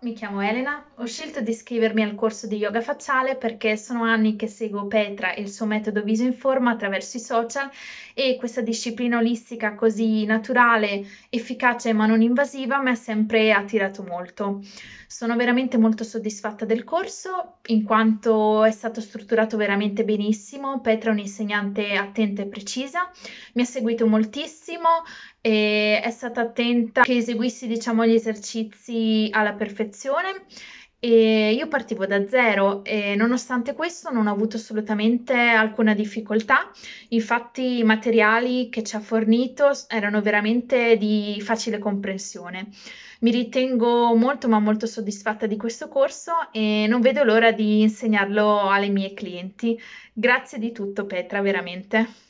mi chiamo Elena, ho scelto di iscrivermi al corso di yoga facciale perché sono anni che seguo Petra e il suo metodo viso in forma attraverso i social e questa disciplina olistica così naturale, efficace ma non invasiva mi ha sempre attirato molto. Sono veramente molto soddisfatta del corso in quanto è stato strutturato veramente benissimo, Petra è un'insegnante attenta e precisa, mi ha seguito moltissimo e è stata attenta che eseguissi diciamo gli esercizi alla perfezione lezione e io partivo da zero e nonostante questo non ho avuto assolutamente alcuna difficoltà, infatti i materiali che ci ha fornito erano veramente di facile comprensione. Mi ritengo molto ma molto soddisfatta di questo corso e non vedo l'ora di insegnarlo alle mie clienti. Grazie di tutto Petra, veramente.